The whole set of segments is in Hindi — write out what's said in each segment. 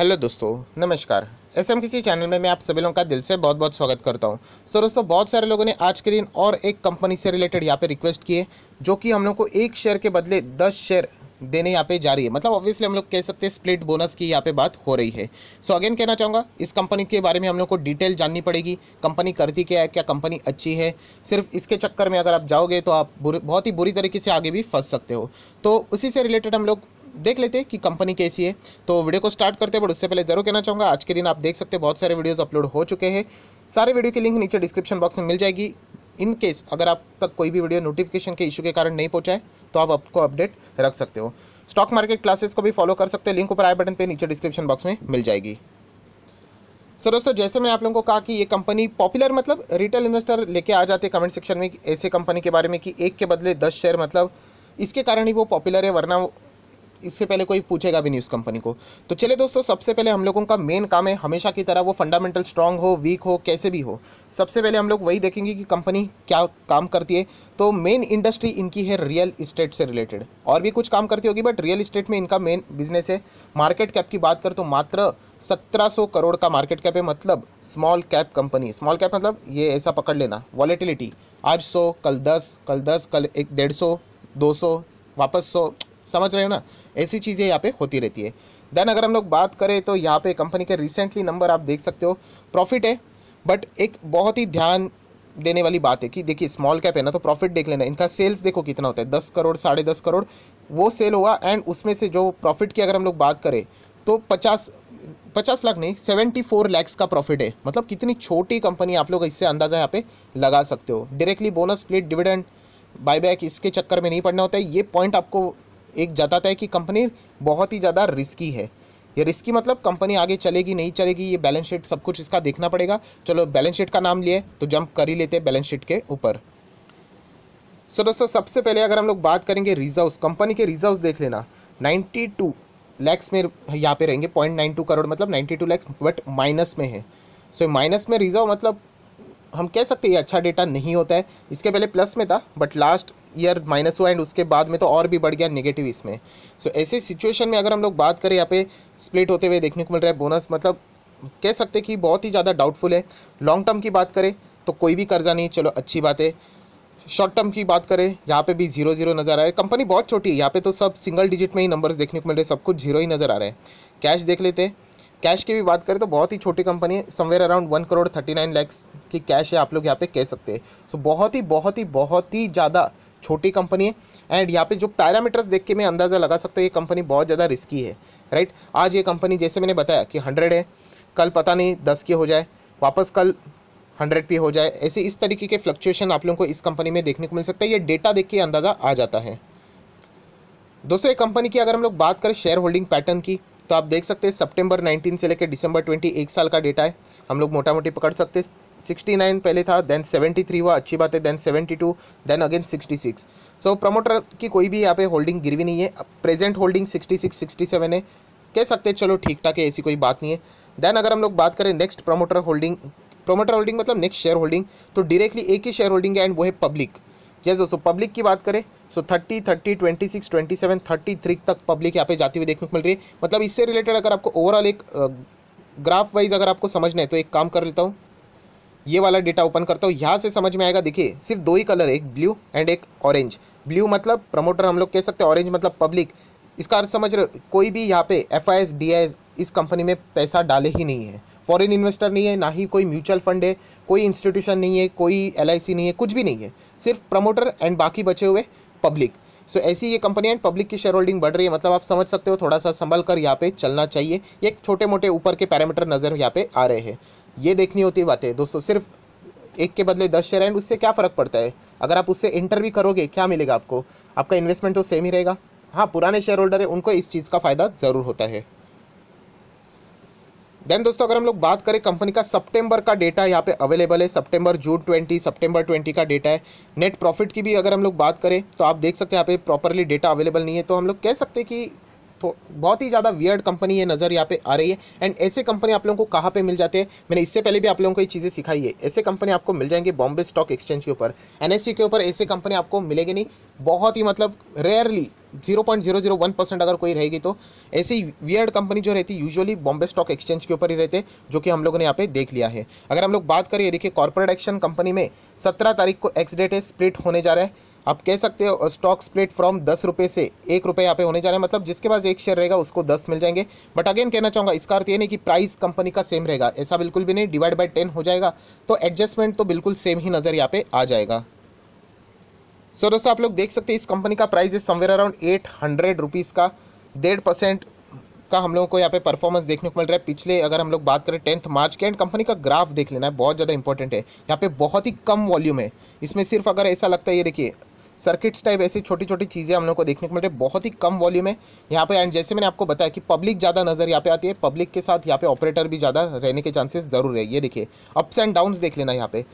हेलो दोस्तों नमस्कार एस एम किसी चैनल में मैं आप सभी लोगों का दिल से बहुत बहुत स्वागत करता हूं तो दोस्तों बहुत सारे लोगों ने आज के दिन और एक कंपनी से रिलेटेड यहाँ पे रिक्वेस्ट किए जो कि हम लोग को एक शेयर के बदले दस शेयर देने यहाँ पे जा रही है मतलब ऑब्वियसली हम लोग कह सकते हैं स्प्लिट बोनस की यहाँ पे बात हो रही है सो so, अगेन कहना चाहूँगा इस कंपनी के बारे में हम लोग को डिटेल जाननी पड़ेगी कंपनी करती क्या है क्या कंपनी अच्छी है सिर्फ इसके चक्कर में अगर आप जाओगे तो आप बहुत ही बुरी तरीके से आगे भी फंस सकते हो तो उसी से रिलेटेड हम लोग देख लेते हैं कि कंपनी कैसी है तो वीडियो को स्टार्ट करते हैं बट उससे पहले जरूर कहना चाहूँगा आज के दिन आप देख सकते हैं बहुत सारे वीडियोज़ अपलोड हो चुके हैं सारे वीडियो की लिंक नीचे डिस्क्रिप्शन बॉक्स में मिल जाएगी इन केस अगर आप तक कोई भी वीडियो नोटिफिकेशन के इशू के कारण नहीं पहुंचा है तो आप आपको अपडेट रख सकते हो स्टॉक मार्केट क्लासेस को भी फॉलो कर सकते हैं लिंक ऊपर आए बटन पे नीचे डिस्क्रिप्शन बॉक्स में मिल जाएगी सर दोस्तों जैसे मैंने आप लोगों को कहा कि ये कंपनी पॉपुलर मतलब रिटेल इन्वेस्टर लेके आ जाते कमेंट सेक्शन में ऐसे कंपनी के बारे में कि एक के बदले दस शेयर मतलब इसके कारण ही वो पॉपुलर है वरना इससे पहले कोई पूछेगा भी नहीं उस कंपनी को तो चले दोस्तों सबसे पहले हम लोगों का मेन काम है हमेशा की तरह वो फंडामेंटल स्ट्रांग हो वीक हो कैसे भी हो सबसे पहले हम लोग वही देखेंगे कि कंपनी क्या काम करती है तो मेन इंडस्ट्री इनकी है रियल इस्टेट से रिलेटेड और भी कुछ काम करती होगी बट रियल इस्टेट में इनका मेन बिजनेस है मार्केट कैप की बात कर तो मात्र सत्रह करोड़ का मार्केट कैप है मतलब small cap company small cap मतलब ये ऐसा पकड़ लेना वॉलेटिलिटी आज सौ कल दस कल दस कल एक डेढ़ सौ दो सौ वापस सौ समझ रहे हो ना ऐसी चीज़ें यहाँ पे होती रहती है देन अगर हम लोग बात करें तो यहाँ पे कंपनी के रिसेंटली नंबर आप देख सकते हो प्रॉफिट है बट एक बहुत ही ध्यान देने वाली बात है कि देखिए स्मॉल कैप है ना तो प्रॉफिट देख लेना इनका सेल्स देखो कितना होता है दस करोड़ साढ़े दस करोड़ वो सेल हुआ एंड उसमें से जो प्रॉफिट की अगर हम लोग बात करें तो पचास पचास लाख नहीं सेवेंटी फोर लैक्स का प्रॉफिट है मतलब कितनी छोटी कंपनी आप लोग इससे अंदाज़ा यहाँ पे लगा सकते हो directly bonus split dividend buyback इसके चक्कर में नहीं पड़ना होता है ये पॉइंट आपको एक जताता है कि कंपनी बहुत ही ज़्यादा रिस्की है ये रिस्की मतलब कंपनी आगे चलेगी नहीं चलेगी ये बैलेंस शीट सब कुछ इसका देखना पड़ेगा चलो बैलेंस शीट का नाम लिए तो जंप कर ही लेते हैं बैलेंस शीट के ऊपर सो दोस्तों सबसे पहले अगर हम लोग बात करेंगे रिजर्व्स कंपनी के रिजर्व्स देख लेना 92 लैक्स में यहाँ पे रहेंगे पॉइंट नाइन टू करोड़ मतलब ninety two lakhs but minus में है सो so, माइनस में रिजर्व मतलब हम कह सकते हैं अच्छा डेटा नहीं होता है इसके पहले प्लस में था बट लास्ट ईयर माइनस हुआ एंड उसके बाद में तो और भी बढ़ गया नेगेटिव इसमें सो so, ऐसे सिचुएशन में अगर हम लोग बात करें यहाँ पे स्प्लिट होते हुए देखने को मिल रहा है बोनस मतलब कह सकते कि बहुत ही ज़्यादा डाउटफुल है लॉन्ग टर्म की बात करें तो कोई भी कर्जा नहीं चलो अच्छी बात है शॉर्ट टर्म की बात करें यहाँ पे भी जीरो जीरो नज़र आ रहा है कंपनी बहुत छोटी है यहाँ पे तो सब सिंगल डिजिट में ही नंबर्स देखने को मिल रहे हैं सब कुछ जीरो ही नज़र आ रहा है कैश देख लेते हैं कैश की भी बात करें तो बहुत ही छोटी कंपनी है somewhere around one crore thirty nine lakhs की कैश है आप लोग यहाँ पे कह सकते हैं सो बहुत ही बहुत ही बहुत ही ज़्यादा छोटी कंपनी है एंड यहाँ पे जो पैरामीटर्स देख के मैं अंदाज़ा लगा सकता हूँ ये कंपनी बहुत ज़्यादा रिस्की है राइट आज ये कंपनी जैसे मैंने बताया कि हंड्रेड है कल पता नहीं दस की हो जाए वापस कल हंड्रेड पे हो जाए ऐसे इस तरीके के फ्लक्चुएशन आप लोगों को इस कंपनी में देखने को मिल सकता है ये डेटा देख के अंदाज़ा आ जाता है दोस्तों ये कंपनी की अगर हम लोग बात करें शेयर होल्डिंग पैटर्न की तो आप देख सकते हैं सितंबर 19 से लेकर दिसंबर 20 एक साल का डेटा है हम लोग मोटा मोटी पकड़ सकते हैं 69 पहले था देन 73 हुआ अच्छी बात है then 72 then again 66 so promoter की कोई भी यहाँ पे होल्डिंग गिरवी नहीं है प्रेजेंट होल्डिंग 66 67 है कह सकते हैं चलो ठीक ठाक है ऐसी कोई बात नहीं है देन अगर हम लोग बात करें next promoter holding promoter holding मतलब नेक्स्ट शेयर होल्डिंग तो डायरेक्टली एक ही शेयर होल्डिंग है एंड वो है पब्लिक यस दोस्तों पब्लिक की बात करें so thirty thirty twenty six twenty seven thirty three तक पब्लिक यहाँ पे जाती हुई देखने को मिल रही है मतलब इससे रिलेटेड अगर आपको ओवरऑल एक ग्राफ uh, वाइज अगर आपको समझना है तो एक काम कर लेता हूँ ये वाला डेटा ओपन करता हूँ यहाँ से समझ में आएगा देखिए सिर्फ दो ही कलर है एक ब्लू एंड एक ऑरेंज ब्लू मतलब प्रमोटर हम लोग कह सकते हैं ऑरेंज मतलब पब्लिक इसका अर्थ समझ रहे कोई भी यहाँ पे F I S D I S इस कंपनी में पैसा डाले ही नहीं है फॉरेन इन्वेस्टर नहीं है ना ही कोई म्यूचुअल फंड है कोई इंस्टीट्यूशन नहीं है कोई एल आई सी नहीं है कुछ भी नहीं है सिर्फ प्रमोटर एंड बाकी बचे हुए पब्लिक सो so, ऐसी ये कंपनी एंड पब्लिक की शेयर होल्डिंग बढ़ रही है मतलब आप समझ सकते हो थोड़ा सा संभल कर यहाँ पे चलना चाहिए ये छोटे मोटे ऊपर के पैरामीटर नज़र यहाँ पे आ रहे हैं ये देखनी होती है बातें दोस्तों सिर्फ एक के बदले दस शेयर एंड उससे क्या फ़र्क पड़ता है अगर आप उससे इंटर भी करोगे क्या मिलेगा आपको आपका इन्वेस्टमेंट तो सेम ही रहेगा हाँ पुराने शेयर होल्डर है उनको इस चीज़ का फ़ायदा ज़रूर होता है देन दोस्तों अगर हम लोग बात करें कंपनी का सितंबर का डेटा यहाँ पे अवेलेबल है सितंबर जून 20 सितंबर 20 का डेटा है नेट प्रॉफिट की भी अगर हम लोग बात करें तो आप देख सकते हैं यहाँ पे प्रॉपरली डेटा अवेलेबल नहीं है तो हम लोग कह सकते हैं कि बहुत ही ज़्यादा वियर्ड कंपनी ये नज़र यहाँ पे आ रही है एंड ऐसे कंपनी आप लोगों को कहाँ पे मिल जाते हैं मैंने इससे पहले भी आप लोगों को ये चीज़ें सिखाई है ऐसे कंपनी आपको मिल जाएंगे बॉम्बे स्टॉक एक्सचेंज के ऊपर एन के ऊपर ऐसे कंपनी आपको मिलेगी नहीं बहुत ही मतलब rarely zero point zero zero one percent अगर कोई रहेगी तो ऐसी वियर्ड कंपनी जो रहती है यूजुअली बॉम्बे स्टॉक एक्सचेंज के ऊपर ही रहते जो कि हम लोगों ने यहाँ पे देख लिया है अगर हम लोग बात करिए देखिए कॉर्पोरेट एक्शन कंपनी में सत्रह तारीख को एक्स डेट है स्प्लिट होने जा रहा है आप कह सकते हो स्टॉक स्प्लिट फ्रॉम दस रुपये से एक रुपये यहाँ पे होने जा रहे हैं मतलब जिसके पास एक शेयर रहेगा उसको दस मिल जाएंगे बट अगेन कहना चाहूँगा इसका अर्थ ये नहीं कि प्राइस कंपनी का सेम रहेगा ऐसा बिल्कुल भी नहीं डिवाइड बाई टेन हो जाएगा तो एडजस्टमेंट तो बिल्कुल सेम ही नज़र यहाँ पे आ जाएगा सो so, दोस्तों आप लोग देख सकते हैं इस कंपनी का प्राइस है somewhere around eight hundred rupees का डेढ़ परसेंट का हम लोगों को यहाँ पे परफॉर्मेंस देखने को मिल रहा है पिछले अगर हम लोग बात करें टेंथ मार्च के एंड कंपनी का ग्राफ देख लेना है बहुत ज़्यादा इंपॉर्टेंट है यहाँ पे बहुत ही कम वॉल्यूम है इसमें सिर्फ अगर ऐसा लगता है ये देखिए सर्किट्स टाइप ऐसी छोटी छोटी चीज़ें हम लोग को देखने को मिल रही है बहुत ही कम वॉल्यूम है यहाँ पे एंड जैसे मैंने आपको बताया कि पब्लिक ज़्यादा नज़र यहाँ पे आती है पब्लिक के साथ यहाँ पे ऑपरेटर भी ज़्यादा रहने के चांसेस ज़रूर है ये देखिए अप्स एंड डाउन्स देख लेना यहाँ पे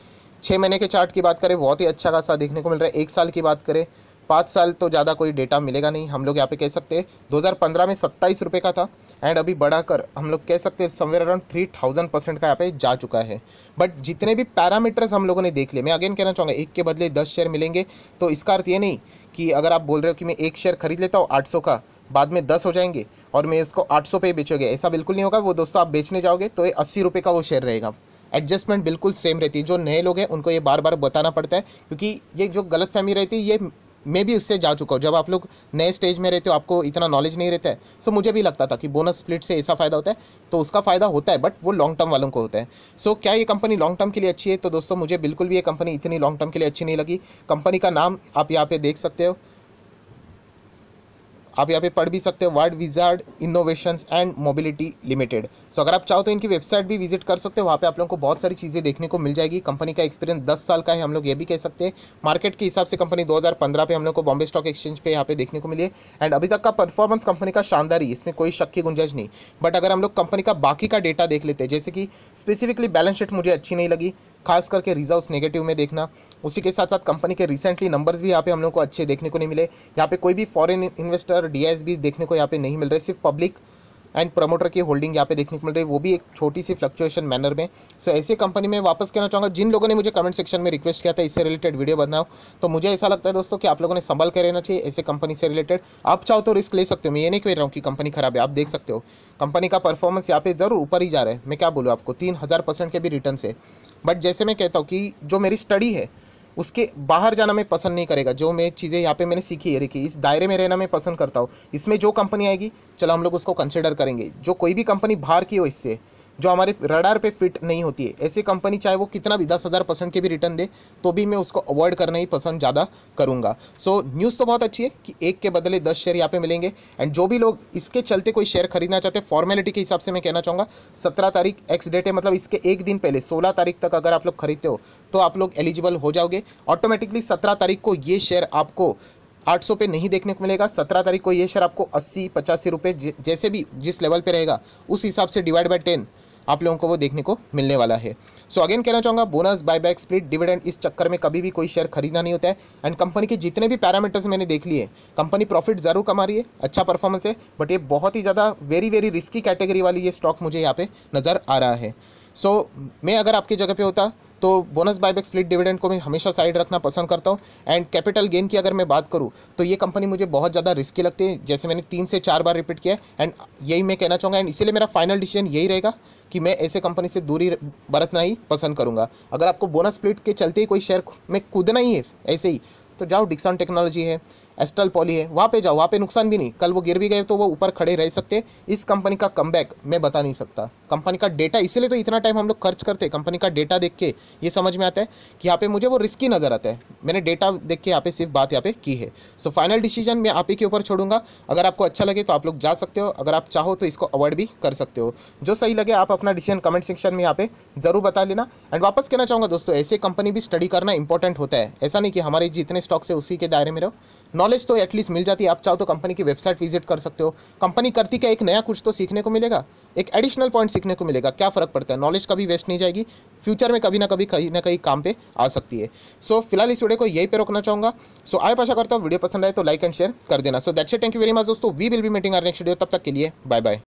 छः महीने के चार्ट की बात करें बहुत ही अच्छा खासा देखने को मिल रहा है एक साल की बात करें पाँच साल तो ज़्यादा कोई डेटा मिलेगा नहीं हम लोग यहाँ पे कह सकते हैं 2015 में सत्ताईस रुपये का था एंड अभी बढ़ाकर हम लोग कह सकते हैं somewhere around three thousand percent का यहाँ पे जा चुका है बट जितने भी पैरामीटर्स हम लोगों ने देख लिए मैं अगेन कहना चाहूँगा एक के बदले दस शेयर मिलेंगे तो इसका अर्थ ये नहीं कि अगर आप बोल रहे हो कि मैं एक शेयर खरीद लेता हूँ आठ का बाद में दस हो जाएंगे और मैं इसको आठ सौ पे बेचोगे ऐसा बिल्कुल नहीं होगा वो दोस्तों आप बेचने जाओगे तो ये अस्सी रुपये का वो शेयर रहेगा एडजस्टमेंट बिल्कुल सेम रहती है जो नए लोग हैं उनको ये बार बार बताना पड़ता है क्योंकि ये जो गलत फहमी रहती है ये मैं भी उससे जा चुका हूँ जब आप लोग नए स्टेज में रहते हो आपको इतना नॉलेज नहीं रहता है सो मुझे भी लगता था कि बोनस स्प्लिट से ऐसा फ़ायदा होता है तो उसका फ़ायदा होता है बट वो लॉन्ग टर्म वालों को होता है सो क्या ये कंपनी लॉन्ग टर्म के लिए अच्छी है तो दोस्तों मुझे बिल्कुल भी ये कंपनी इतनी लॉन्ग टर्म के लिए अच्छी नहीं लगी कंपनी का नाम आप यहाँ पर देख सकते हो आप यहाँ पे पढ़ भी सकते हो Word Wizard Innovations and Mobility Limited so अगर आप चाहो तो इनकी वेबसाइट भी विजिट कर सकते हो वहाँ पे आप लोगों को बहुत सारी चीज़ें देखने को मिल जाएगी कंपनी का एक्सपीरियंस दस साल का है हम लोग ये भी कह सकते हैं मार्केट के हिसाब से कंपनी 2015 पे हम लोग को बॉम्बे स्टॉक एक्सचेंज पे यहाँ पे देखने को मिले एंड अभी तक का परफॉर्मेंस कंपनी का शानदार ही इसमें कोई शक की गुंजाइश नहीं बट अगर हम लोग कंपनी का बाकी का डेटा देख लेते हैं जैसे कि स्पेसिफिकली बैलेंस शीट मुझे अच्छी नहीं लगी खास करके रिजल्ट नेगेटिव में देखना उसी के साथ साथ कंपनी के रिसेंटली नंबर्स भी यहाँ पे हम लोग को अच्छे देखने को नहीं मिले यहाँ पे कोई भी फॉरेन इन्वेस्टर डी देखने को यहाँ पे नहीं मिल रहे सिर्फ पब्लिक एंड प्रमोटर की होल्डिंग यहाँ पे देखने को मिल रही है वो भी एक छोटी सी फ्लक्चुएशन मैनर में सो so, ऐसे कंपनी में वापस कहना चाहूँगा जिन लोगों ने मुझे कमेंट सेक्शन में रिक्वेस्ट किया था इससे रिलेटेड वीडियो बनाओ तो मुझे ऐसा लगता है दोस्तों कि आप लोगों ने संभाल कर रहना चाहिए ऐसे कंपनी से रिलेटेड आप चाहो तो रिस्क ले सकते हो मैं ये नहीं कह रहा हूँ कि कंपनी खराब है आप देख सकते हो कंपनी का परफॉर्मेंस यहाँ पे ज़रूर ऊपर ही जा रहा है मैं क्या बोलूँ आपको तीन हज़ार परसेंट के भी रिटर्न है बट जैसे मैं कहता हूँ कि जो मेरी स्टडी है उसके बाहर जाना मैं पसंद नहीं करेगा जो मैं चीज़ें यहाँ पे मैंने सीखी है देखिए इस दायरे में रहना मैं पसंद करता हूँ इसमें जो कंपनी आएगी चलो हम लोग उसको कंसिडर करेंगे जो कोई भी कंपनी बाहर की हो इससे जो हमारे रडार पे फिट नहीं होती है ऐसी कंपनी चाहे वो कितना भी दस हज़ार परसेंट के भी रिटर्न दे तो भी मैं उसको अवॉइड करना ही पसंद ज़्यादा करूँगा सो so, न्यूज़ तो बहुत अच्छी है कि एक के बदले दस शेयर यहाँ पे मिलेंगे एंड जो भी लोग इसके चलते कोई शेयर खरीदना चाहते हैं फॉर्मेलिटी के हिसाब से मैं कहना चाहूँगा सत्रह तारीख एक्स डेट है मतलब इसके एक दिन पहले सोलह तारीख तक अगर आप लोग खरीदते हो तो आप लोग एलिजिबल हो जाओगे ऑटोमेटिकली सत्रह तारीख को ये शेयर आपको 800 पे नहीं देखने को मिलेगा 17 तारीख को ये शेयर आपको 80 पचासी रुपये जैसे भी जिस लेवल पे रहेगा उस हिसाब से डिवाइड बाय टेन आप लोगों को वो देखने को मिलने वाला है सो अगेन कहना चाहूँगा बोनस बायबैक स्प्लिट डिविडेंड इस चक्कर में कभी भी कोई शेयर खरीदना नहीं होता है एंड कंपनी के जितने भी पैरामीटर्स मैंने देख लिए कंपनी प्रॉफिट ज़रूर कमा रही है अच्छा परफॉर्मेंस है बट ये बहुत ही ज़्यादा वेरी वेरी रिस्की कैटेगरी वाली ये स्टॉक मुझे यहाँ पर नज़र आ रहा है सो so, मैं अगर आपकी जगह पर होता तो बोनस बायबैक स्प्लिट डिविडेंड को मैं हमेशा साइड रखना पसंद करता हूँ एंड कैपिटल गेन की अगर मैं बात करूँ तो ये कंपनी मुझे बहुत ज़्यादा रिस्की लगती है जैसे मैंने तीन से चार बार रिपीट किया एंड यही मैं कहना चाहूँगा एंड इसीलिए मेरा फाइनल डिसीजन यही रहेगा कि मैं ऐसे कंपनी से दूरी बरतना ही पसंद करूँगा अगर आपको बोनस स्प्लिट के चलते ही कोई शेयर में कूदना ही है ऐसे ही तो जाओ डिक्सन टेक्नोलॉजी है एस्टल पॉली है वहाँ पे जाओ वहाँ पे नुकसान भी नहीं कल वो गिर भी गए तो वो ऊपर खड़े रह सकते इस कंपनी का कम मैं बता नहीं सकता कंपनी का डेटा इसीलिए तो इतना टाइम हम लोग खर्च करते हैं कंपनी का डेटा देख के ये समझ में आता है कि यहाँ पे मुझे वो रिस्की नज़र आता है मैंने डेटा देख के यहाँ पे सिर्फ बात यहाँ पे की है सो फाइनल डिसीजन मैं आप ही के ऊपर छोड़ूंगा अगर आपको अच्छा लगे तो आप लोग जा सकते हो अगर आप चाहो तो इसको अवॉइड भी कर सकते हो जो सही लगे आप अपना डिसीजन कमेंट सेक्शन में यहाँ पे ज़रूर बता लेना एंड वापस कहना चाहूँगा दोस्तों ऐसे कंपनी भी स्टडी करना इंपॉर्टेंट होता है ऐसा नहीं कि हमारे जितने स्टॉक्स है उसी के दायरे में रहो नॉलेज तो एटलीस्ट मिल जाती है आप चाहो तो कंपनी की वेबसाइट विजिट कर सकते हो कंपनी करती क्या एक नया कुछ तो सीखने को मिलेगा एक एडिशनल पॉइंट सीखने को मिलेगा क्या फ़र्क पड़ता है नॉलेज कभी वेस्ट नहीं जाएगी फ्यूचर में कभी ना कभी कहीं ना कहीं काम पे आ सकती है सो so, फिलहाल इस वीडियो को यही पे रोकना चाहूँगा सो so, आए आशा करता हूँ वीडियो पसंद आए तो लाइक एंड शेयर कर देना so that's thank you very much दोस्तों we will be meeting our next video तब तक के लिए बाय बाय